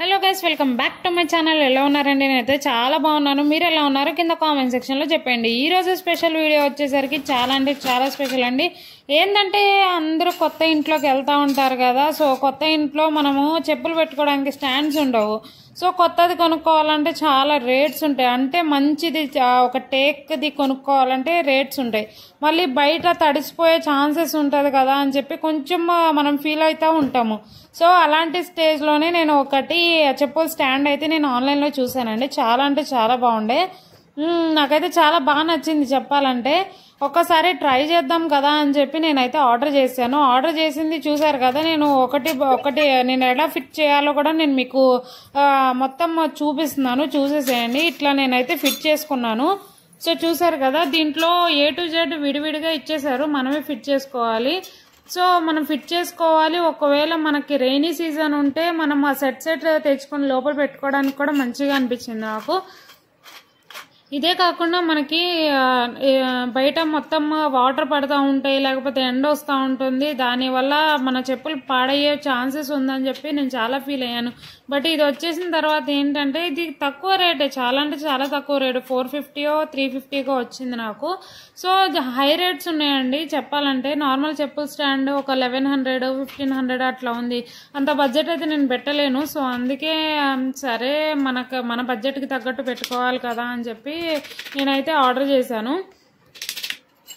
hello guys welcome back to my channel ఎలా ఉన్నారండి నేనైతే చాలా బాగున్నాను మీరు ఎలా ఉన్నారు కింద కామెంట్ సెక్షన్లో చెప్పండి ఈరోజు స్పెషల్ వీడియో వచ్చేసరికి చాలా అంటే చాలా స్పెషల్ అండి ఏంటంటే అందరూ కొత్త ఇంట్లోకి వెళ్తూ ఉంటారు కదా సో కొత్త ఇంట్లో మనము చెప్పులు పెట్టుకోవడానికి స్టాండ్స్ ఉండవు సో కొత్తది కొనుక్కోవాలంటే చాలా రేట్స్ ఉంటాయి అంటే మంచిది ఒక టేక్ది కొనుక్కోవాలంటే రేట్స్ ఉంటాయి మళ్ళీ బయట తడిసిపోయే ఛాన్సెస్ ఉంటుంది కదా అని చెప్పి కొంచెం మనం ఫీల్ అవుతూ ఉంటాము సో అలాంటి స్టేజ్లోనే నేను ఒకటి చెప్పుల స్టాండ్ అయితే నేను ఆన్లైన్లో చూశానండి చాలా అంటే చాలా బాగుండే నాకైతే చాలా బాగా నచ్చింది చెప్పాలంటే ఒక్కసారి ట్రై చేద్దాం కదా అని చెప్పి నేనైతే ఆర్డర్ చేశాను ఆర్డర్ చేసింది చూసారు కదా నేను ఒకటి ఒకటి నేను ఎలా ఫిట్ చేయాలో కూడా నేను మీకు మొత్తం చూపిస్తున్నాను చూసేసేయండి ఇట్లా నేనైతే ఫిట్ చేసుకున్నాను సో చూసారు కదా దీంట్లో ఏ టు జెడ్ విడివిడిగా ఇచ్చేసారు మనమే ఫిట్ చేసుకోవాలి సో మనం ఫిట్ చేసుకోవాలి ఒకవేళ మనకి రెయినీ సీజన్ ఉంటే మనం ఆ సెట్ సెట్ తెచ్చుకొని లోపల పెట్టుకోవడానికి కూడా మంచిగా అనిపించింది నాకు ఇదే కాకుండా మనకి బయట మొత్తం వాటర్ పడుతూ ఉంటాయి లేకపోతే ఎండ వస్తూ ఉంటుంది దానివల్ల మన చెప్పులు పాడయ్యే ఛాన్సెస్ ఉందని చెప్పి నేను చాలా ఫీల్ అయ్యాను బట్ ఇది వచ్చేసిన తర్వాత ఏంటంటే ఇది తక్కువ రేటే చాలా అంటే చాలా తక్కువ రేటు ఫోర్ ఫిఫ్టీయో త్రీ ఫిఫ్టీకో వచ్చింది నాకు సో హై రేట్స్ ఉన్నాయండి చెప్పాలంటే నార్మల్ చెప్పుల స్టాండ్ ఒక లెవెన్ హండ్రెడ్ ఫిఫ్టీన్ హండ్రెడ్ అట్లా ఉంది అంత బడ్జెట్ అయితే నేను పెట్టలేను సో అందుకే సరే మనకు మన బడ్జెట్కి తగ్గట్టు పెట్టుకోవాలి కదా అని చెప్పి ఒకటి నేనైతే ఆర్డర్ చేశాను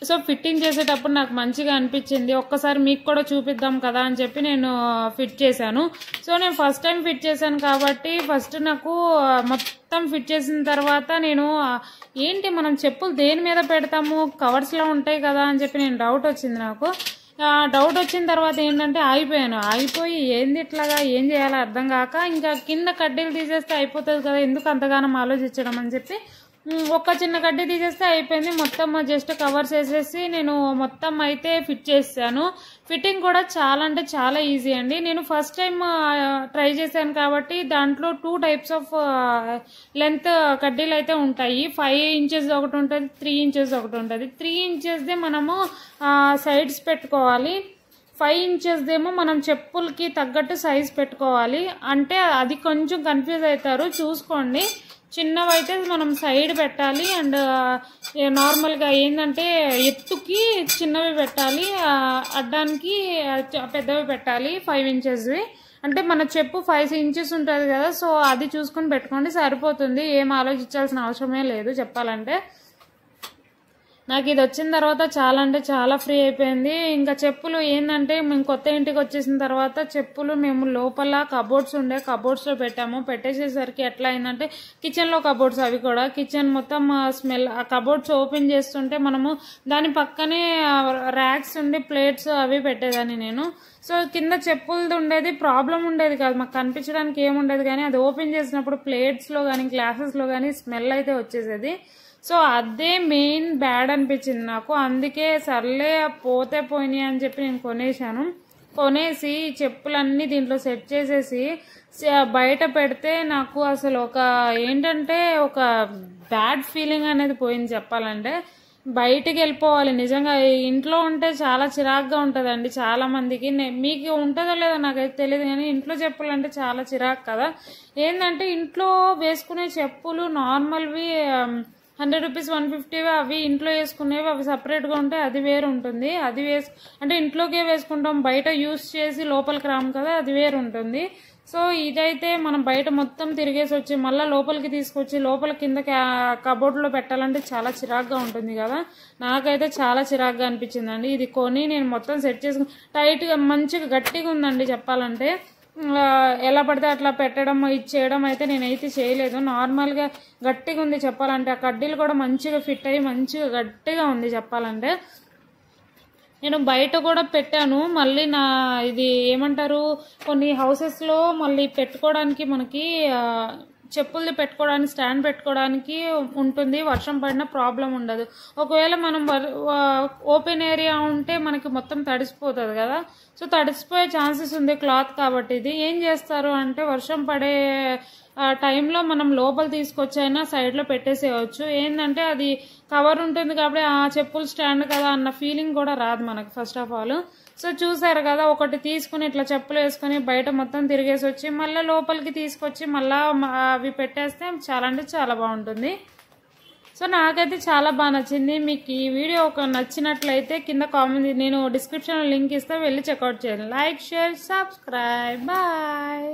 సో ఫిట్టింగ్ చేసేటప్పుడు నాకు మంచిగా అనిపించింది ఒక్కసారి మీకు కూడా చూపిద్దాం కదా అని చెప్పి నేను ఫిట్ చేశాను సో నేను ఫస్ట్ టైం ఫిట్ చేశాను కాబట్టి ఫస్ట్ నాకు మొత్తం ఫిట్ చేసిన తర్వాత నేను ఏంటి మనం చెప్పులు దేని మీద పెడతాము కవర్స్లో ఉంటాయి కదా అని చెప్పి నేను డౌట్ వచ్చింది నాకు డౌట్ వచ్చిన తర్వాత ఏంటంటే ఆగిపోయాను ఆగిపోయి ఏంది ఇట్లాగా ఏం చేయాలో అర్థం కాక ఇంకా కింద కడ్డీలు తీసేస్తే అయిపోతుంది కదా ఎందుకు అంతగానం ఆలోచించడం అని చెప్పి ఒక్క చిన్న గడ్డి తీసేస్తే అయిపోయింది మొత్తం జస్ట్ కవర్స్ వేసేసి నేను మొత్తం అయితే ఫిట్ చేశాను ఫిట్టింగ్ కూడా చాలా అంటే చాలా ఈజీ అండి నేను ఫస్ట్ టైం ట్రై చేశాను కాబట్టి దాంట్లో టూ టైప్స్ ఆఫ్ లెంత్ కడ్డీలు అయితే ఉంటాయి ఫైవ్ ఇంచెస్ ఒకటి ఉంటుంది త్రీ ఇంచెస్ ఒకటి ఉంటుంది త్రీ ఇంచెస్దే మనము సైడ్స్ పెట్టుకోవాలి ఫైవ్ ఇంచెస్దేమో మనం చెప్పులకి తగ్గట్టు సైజ్ పెట్టుకోవాలి అంటే అది కొంచెం కన్ఫ్యూజ్ అవుతారు చూసుకోండి చిన్నవైతే మనం సైడ్ పెట్టాలి అండ్ నార్మల్గా ఏంటంటే ఎత్తుకి చిన్నవి పెట్టాలి అడ్డానికి పెద్దవి పెట్టాలి ఫైవ్ ఇంచెస్వి అంటే మన చెప్పు ఫైవ్ ఇంచెస్ ఉంటుంది కదా సో అది చూసుకొని పెట్టుకోండి సరిపోతుంది ఏం ఆలోచించాల్సిన అవసరమే లేదు చెప్పాలంటే నాకు ఇది వచ్చిన తర్వాత చాలా అంటే చాలా ఫ్రీ అయిపోయింది ఇంకా చెప్పులు ఏంటంటే మేము కొత్త ఇంటికి వచ్చేసిన తర్వాత చెప్పులు మేము లోపల కబోర్డ్స్ ఉండే కబోర్డ్స్లో పెట్టాము పెట్టేసేసరికి ఎట్లా అయిందంటే కిచెన్లో కబోర్డ్స్ అవి కూడా కిచెన్ మొత్తం స్మెల్ ఆ కబోర్డ్స్ ఓపెన్ చేస్తుంటే మనము దాని పక్కనే ర్యాక్స్ ఉండి ప్లేట్స్ అవి పెట్టేదాన్ని నేను సో కింద చెప్పులది ఉండేది ప్రాబ్లం ఉండేది కాదు మాకు కనిపించడానికి ఏముండేది కానీ అది ఓపెన్ చేసినప్పుడు ప్లేట్స్లో కానీ గ్లాసెస్లో కానీ స్మెల్ అయితే వచ్చేసేది సో అదే మెయిన్ బ్యాడ్ అనిపించింది నాకు అందుకే సర్లే పోతే పోయినాయి అని చెప్పి నేను కొనేసాను కొనేసి చెప్పులన్నీ దీంట్లో సెట్ చేసేసి బయట పెడితే నాకు అసలు ఒక ఏంటంటే ఒక బ్యాడ్ ఫీలింగ్ అనేది పోయింది చెప్పాలంటే బయటికి వెళ్ళిపోవాలి నిజంగా ఇంట్లో ఉంటే చాలా చిరాక్గా ఉంటుందండి చాలా మందికి మీకు ఉంటుందో లేదో నాకైతే తెలియదు కానీ ఇంట్లో చెప్పులు అంటే చాలా చిరాకు కదా ఏంటంటే ఇంట్లో వేసుకునే చెప్పులు నార్మల్వి హండ్రెడ్ రూపీస్ వన్ ఫిఫ్టీ అవి ఇంట్లో వేసుకునేవి అవి సపరేట్గా ఉంటాయి అది వేరు ఉంటుంది అది వేసు అంటే ఇంట్లోకే వేసుకుంటాం బయట యూస్ చేసి లోపలికి రాము కదా అది వేరు ఉంటుంది సో ఇదైతే మనం బయట మొత్తం తిరిగేసి వచ్చి మళ్ళీ లోపలికి తీసుకొచ్చి లోపల కిందకి కబోర్డ్లో పెట్టాలంటే చాలా చిరాగ్గా ఉంటుంది కదా నాకైతే చాలా చిరాగ్గా అనిపించిందండి ఇది కొని నేను మొత్తం సెట్ చేసుకుని టైట్గా మంచిగా గట్టిగా ఉందండి చెప్పాలంటే ఎలా పడితే అట్లా పెట్టడం ఇచ్చేయడం అయితే నేనైతే చేయలేదు నార్మల్గా గట్టిగా ఉంది చెప్పాలంటే ఆ కడ్డీలు కూడా మంచిగా ఫిట్ అయ్యి మంచిగా గట్టిగా ఉంది చెప్పాలంటే నేను బయట కూడా పెట్టాను మళ్ళీ నా ఇది ఏమంటారు కొన్ని హౌసెస్లో మళ్ళీ పెట్టుకోవడానికి మనకి చెప్పులు పెట్టుకోవడానికి స్టాండ్ పెట్టుకోవడానికి ఉంటుంది వర్షం పడిన ప్రాబ్లం ఉండదు ఒకవేళ మనం ఓపెన్ ఏరియా ఉంటే మనకి మొత్తం తడిసిపోతుంది కదా సో తడిసిపోయే ఛాన్సెస్ ఉంది క్లాత్ కాబట్టి ఇది ఏం చేస్తారు అంటే వర్షం పడే టైంలో మనం లోపల తీసుకొచ్చైనా సైడ్లో పెట్టేసేయచ్చు ఏంటంటే అది కవర్ ఉంటుంది కాబట్టి ఆ చెప్పులు స్టాండ్ కదా అన్న ఫీలింగ్ కూడా రాదు మనకు ఫస్ట్ ఆఫ్ ఆల్ సో చూసారు కదా ఒకటి తీసుకుని ఇట్లా చెప్పులు వేసుకుని బయట మొత్తం తిరిగేసి వచ్చి మళ్ళీ లోపలికి తీసుకొచ్చి మళ్ళీ అవి పెట్టేస్తే చాలా అంటే చాలా బాగుంటుంది సో నాకైతే చాలా బాగా నచ్చింది మీకు ఈ వీడియో ఒక నచ్చినట్లయితే కింద కామెంట్ నేను డిస్క్రిప్షన్లో లింక్ ఇస్తే వెళ్ళి చెక్అవుట్ చేయండి లైక్ షేర్ సబ్స్క్రైబ్ బాయ్